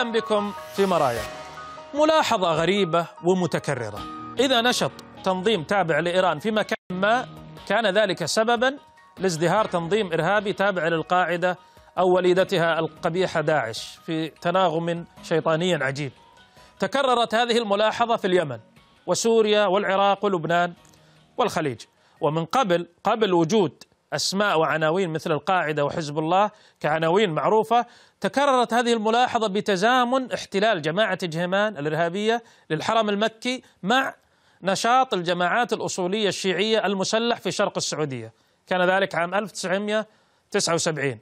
أهلا بكم في مرايا ملاحظة غريبة ومتكررة إذا نشط تنظيم تابع لإيران في مكان ما كان ذلك سببا لازدهار تنظيم إرهابي تابع للقاعدة أو وليدتها القبيحة داعش في تناغم شيطاني عجيب تكررت هذه الملاحظة في اليمن وسوريا والعراق ولبنان والخليج ومن قبل قبل وجود أسماء وعناوين مثل القاعدة وحزب الله كعناوين معروفة تكررت هذه الملاحظة بتزامن احتلال جماعة جهمان الإرهابية للحرم المكي مع نشاط الجماعات الأصولية الشيعية المسلح في شرق السعودية كان ذلك عام 1979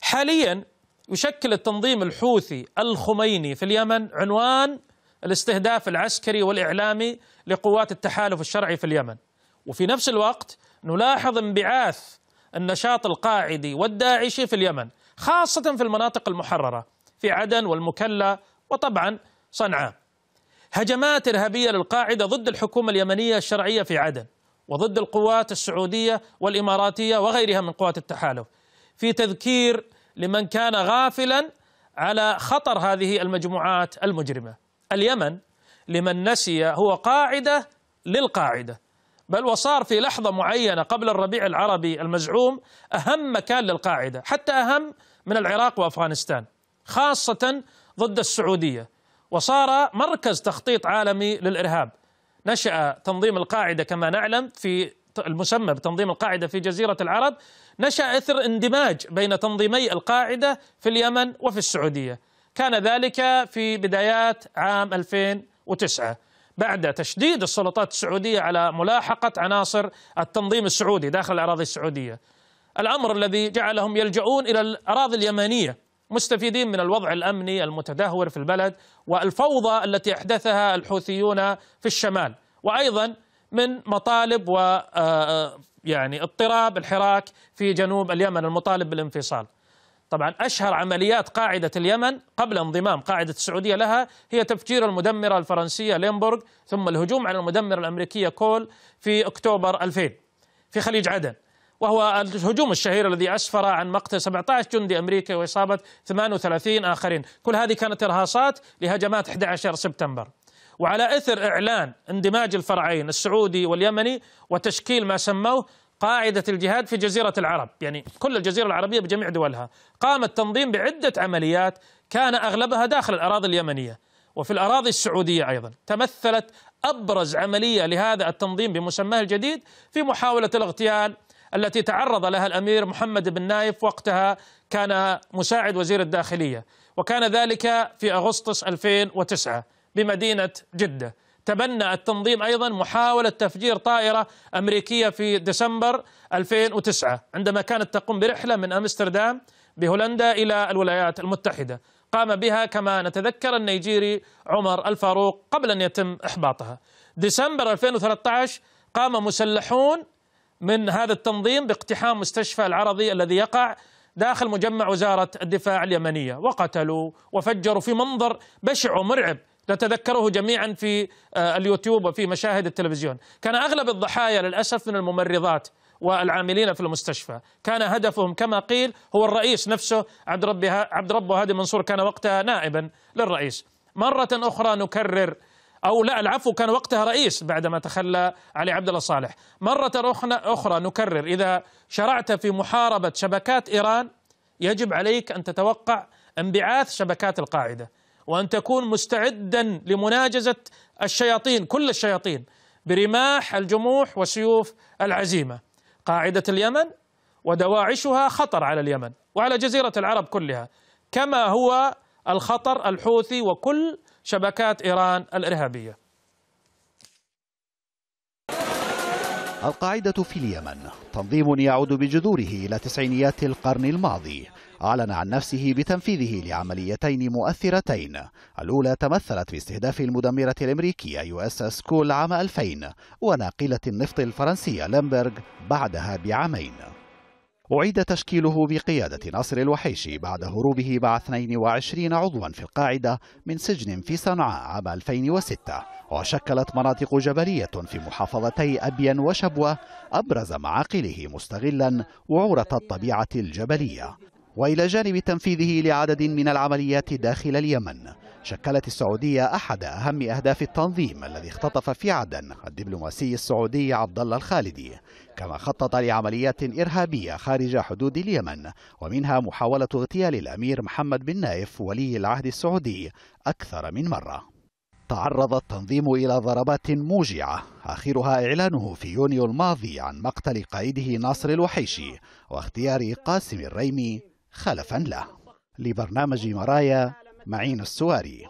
حاليا يشكل التنظيم الحوثي الخميني في اليمن عنوان الاستهداف العسكري والإعلامي لقوات التحالف الشرعي في اليمن وفي نفس الوقت نلاحظ انبعاث النشاط القاعدي والداعشي في اليمن خاصة في المناطق المحررة في عدن والمكلا وطبعا صنعاء هجمات إرهابية للقاعدة ضد الحكومة اليمنية الشرعية في عدن وضد القوات السعودية والإماراتية وغيرها من قوات التحالف في تذكير لمن كان غافلا على خطر هذه المجموعات المجرمة اليمن لمن نسي هو قاعدة للقاعدة بل وصار في لحظة معينة قبل الربيع العربي المزعوم أهم مكان للقاعدة حتى أهم من العراق وأفغانستان خاصة ضد السعودية وصار مركز تخطيط عالمي للإرهاب نشأ تنظيم القاعدة كما نعلم في المسمى بتنظيم القاعدة في جزيرة العرب نشأ إثر اندماج بين تنظيمي القاعدة في اليمن وفي السعودية كان ذلك في بدايات عام 2009 بعد تشديد السلطات السعودية على ملاحقة عناصر التنظيم السعودي داخل الأراضي السعودية الأمر الذي جعلهم يلجؤون إلى الأراضي اليمنية مستفيدين من الوضع الأمني المتدهور في البلد والفوضى التي أحدثها الحوثيون في الشمال وأيضا من مطالب و آه، آه، يعني اضطراب الحراك في جنوب اليمن المطالب بالانفصال طبعا أشهر عمليات قاعدة اليمن قبل انضمام قاعدة السعودية لها هي تفجير المدمرة الفرنسية ليمبورغ ثم الهجوم على المدمرة الأمريكية كول في أكتوبر 2000 في خليج عدن وهو الهجوم الشهير الذي أسفر عن مقتل 17 جندي أمريكي وإصابة 38 آخرين كل هذه كانت إرهاصات لهجمات 11 سبتمبر وعلى إثر إعلان اندماج الفرعين السعودي واليمني وتشكيل ما سموه قاعدة الجهاد في جزيرة العرب يعني كل الجزيرة العربية بجميع دولها قام التنظيم بعدة عمليات كان أغلبها داخل الأراضي اليمنية وفي الأراضي السعودية أيضا تمثلت أبرز عملية لهذا التنظيم بمسماه الجديد في محاولة الاغتيال التي تعرض لها الأمير محمد بن نايف وقتها كان مساعد وزير الداخلية وكان ذلك في أغسطس 2009 بمدينة جدة تبنى التنظيم ايضا محاوله تفجير طائره امريكيه في ديسمبر 2009 عندما كانت تقوم برحله من امستردام بهولندا الى الولايات المتحده قام بها كما نتذكر النيجيري عمر الفاروق قبل ان يتم احباطها. ديسمبر 2013 قام مسلحون من هذا التنظيم باقتحام مستشفى العرضي الذي يقع داخل مجمع وزاره الدفاع اليمنيه وقتلوا وفجروا في منظر بشع ومرعب نتذكره جميعا في آه، اليوتيوب وفي مشاهد التلفزيون كان أغلب الضحايا للأسف من الممرضات والعاملين في المستشفى كان هدفهم كما قيل هو الرئيس نفسه عبد ربي عبد ربه هادي منصور كان وقتها نائبا للرئيس مرة أخرى نكرر أو لا العفو كان وقتها رئيس بعدما تخلى علي عبد الله صالح مرة أخرى نكرر إذا شرعت في محاربة شبكات إيران يجب عليك أن تتوقع انبعاث شبكات القاعدة وأن تكون مستعدا لمناجزة الشياطين كل الشياطين برماح الجموح وسيوف العزيمة قاعدة اليمن ودواعشها خطر على اليمن وعلى جزيرة العرب كلها كما هو الخطر الحوثي وكل شبكات إيران الإرهابية القاعدة في اليمن تنظيم يعود بجذوره إلى تسعينيات القرن الماضي أعلن عن نفسه بتنفيذه لعمليتين مؤثرتين الأولى تمثلت باستهداف المدمرة الأمريكية يو اس اس كول عام 2000 وناقلة النفط الفرنسية لامبرغ بعدها بعامين أعيد تشكيله بقيادة ناصر الوحيشي بعد هروبه مع 22 عضوا في القاعدة من سجن في صنعاء عام 2006 وشكلت مناطق جبلية في محافظتي أبين وشبوة أبرز معاقله مستغلا وعورة الطبيعة الجبلية وإلى جانب تنفيذه لعدد من العمليات داخل اليمن شكلت السعودية أحد أهم أهداف التنظيم الذي اختطف في عدن الدبلوماسي السعودي عبد الله الخالدي كما خطط لعمليات إرهابية خارج حدود اليمن ومنها محاولة اغتيال الأمير محمد بن نايف ولي العهد السعودي أكثر من مرة تعرض التنظيم إلى ضربات موجعة آخرها إعلانه في يونيو الماضي عن مقتل قائده ناصر الوحيشي واختيار قاسم الريمي خلفا له لبرنامج مرايا معين السواري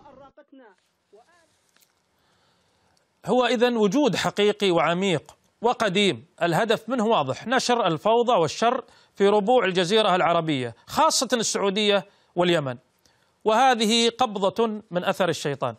هو إذا وجود حقيقي وعميق وقديم الهدف منه واضح نشر الفوضى والشر في ربوع الجزيرة العربية خاصة السعودية واليمن وهذه قبضة من أثر الشيطان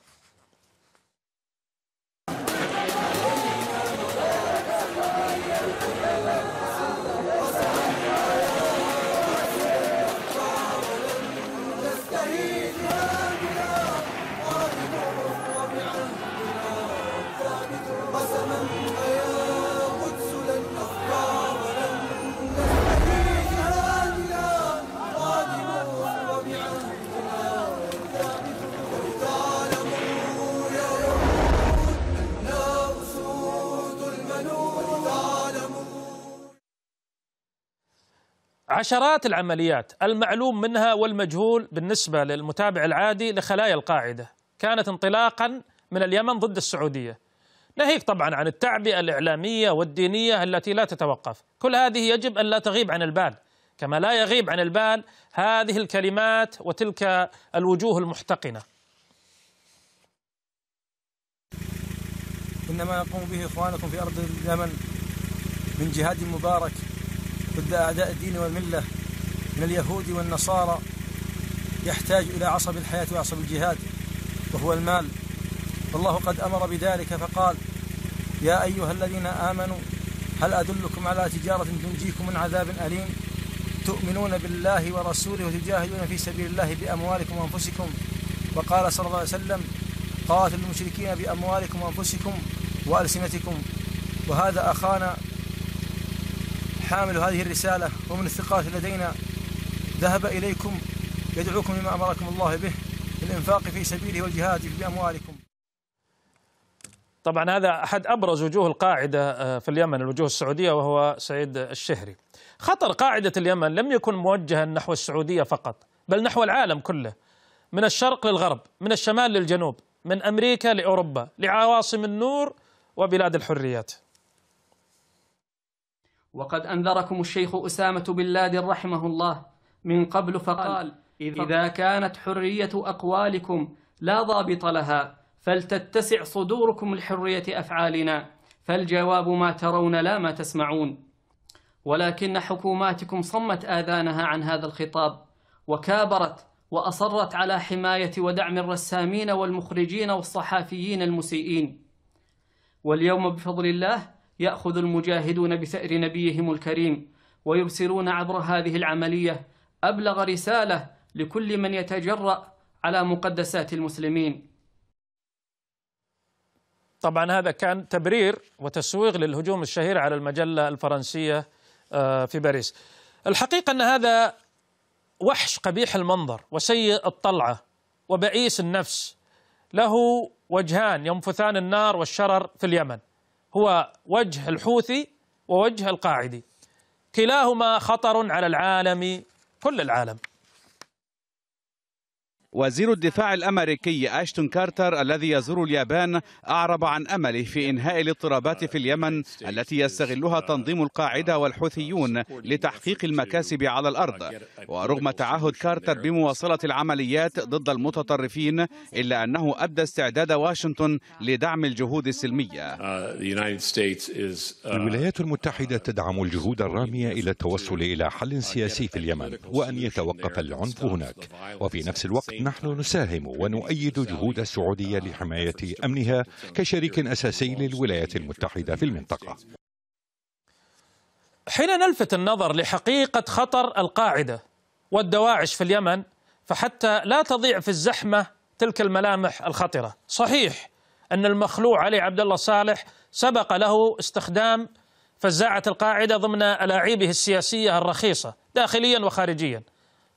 عشرات العمليات المعلوم منها والمجهول بالنسبة للمتابع العادي لخلايا القاعدة كانت انطلاقا من اليمن ضد السعودية ناهيك طبعا عن التعبئة الإعلامية والدينية التي لا تتوقف كل هذه يجب أن لا تغيب عن البال كما لا يغيب عن البال هذه الكلمات وتلك الوجوه المحتقنة إنما يقوم به إخوانكم في أرض اليمن من جهاد مبارك ضد أعداء الدين والملة من اليهود والنصارى يحتاج إلى عصب الحياة وعصب الجهاد وهو المال والله قد أمر بذلك فقال يا أيها الذين آمنوا هل أدلكم على تجارة تنجيكم من عذاب أليم تؤمنون بالله ورسوله وتجاهدون في سبيل الله بأموالكم وأنفسكم وقال صلى الله عليه وسلم قاتلوا المشركين بأموالكم وأنفسكم وألسنتكم وهذا أخانا حامل هذه الرسالة ومن الثقات لدينا ذهب إليكم يدعوكم لما أمركم الله به الإنفاق في سبيله والجهاد بأموالكم طبعا هذا أحد أبرز وجوه القاعدة آه، في اليمن الوجوه السعودية وهو سعيد الشهري خطر قاعدة اليمن لم يكن موجها نحو السعودية فقط بل نحو العالم كله من الشرق للغرب من الشمال للجنوب من أمريكا لأوروبا لعواصم النور وبلاد الحريات وقد أنذركم الشيخ أسامة بن لادن رحمه الله من قبل فقال إذا كانت حرية أقوالكم لا ضابط لها فلتتسع صدوركم لحرية أفعالنا فالجواب ما ترون لا ما تسمعون ولكن حكوماتكم صمت آذانها عن هذا الخطاب وكابرت وأصرت على حماية ودعم الرسامين والمخرجين والصحافيين المسيئين واليوم بفضل الله يأخذ المجاهدون بسأر نبيهم الكريم ويبصرون عبر هذه العملية أبلغ رسالة لكل من يتجرأ على مقدسات المسلمين طبعا هذا كان تبرير وتسويغ للهجوم الشهير على المجلة الفرنسية آه، في باريس الحقيقة أن هذا وحش قبيح المنظر وسيء الطلعة وبئيس النفس له وجهان ينفثان النار والشرر في اليمن هو وجه الحوثي ووجه القاعدي كلاهما خطر على العالم كل العالم وزير الدفاع الامريكي اشتون كارتر الذي يزور اليابان اعرب عن امله في انهاء الاضطرابات في اليمن التي يستغلها تنظيم القاعده والحوثيون لتحقيق المكاسب على الارض ورغم تعهد كارتر بمواصله العمليات ضد المتطرفين الا انه ابدى استعداد واشنطن لدعم الجهود السلميه uh, uh, الولايات المتحده تدعم الجهود الراميه الى التوصل الى حل سياسي في اليمن وان يتوقف العنف هناك وفي نفس الوقت نحن نساهم ونؤيد جهود السعودية لحماية أمنها كشريك أساسي للولايات المتحدة في المنطقة حين نلفت النظر لحقيقة خطر القاعدة والدواعش في اليمن فحتى لا تضيع في الزحمة تلك الملامح الخطرة صحيح أن المخلوع علي عبد الله صالح سبق له استخدام فزاعة القاعدة ضمن ألاعيبه السياسية الرخيصة داخليا وخارجيا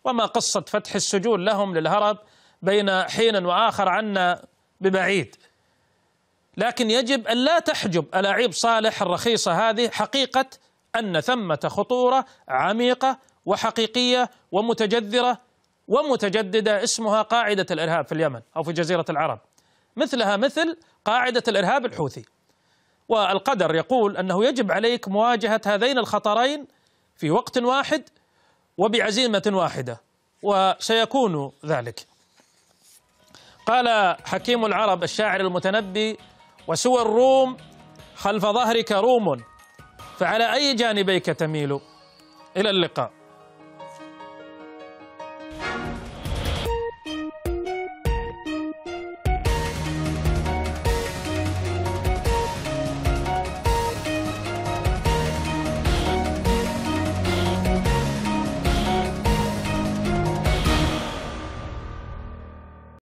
وما قصة فتح السجون لهم للهرب بين حين وآخر عنا ببعيد لكن يجب أن لا تحجب ألاعيب صالح الرخيصة هذه حقيقة أن ثمة خطورة عميقة وحقيقية ومتجذرة ومتجددة اسمها قاعدة الإرهاب في اليمن أو في جزيرة العرب مثلها مثل قاعدة الإرهاب الحوثي والقدر يقول أنه يجب عليك مواجهة هذين الخطرين في وقت واحد وبعزيمة واحدة وسيكون ذلك قال حكيم العرب الشاعر المتنبي وسوى الروم خلف ظهرك روم فعلى أي جانبيك تميل إلى اللقاء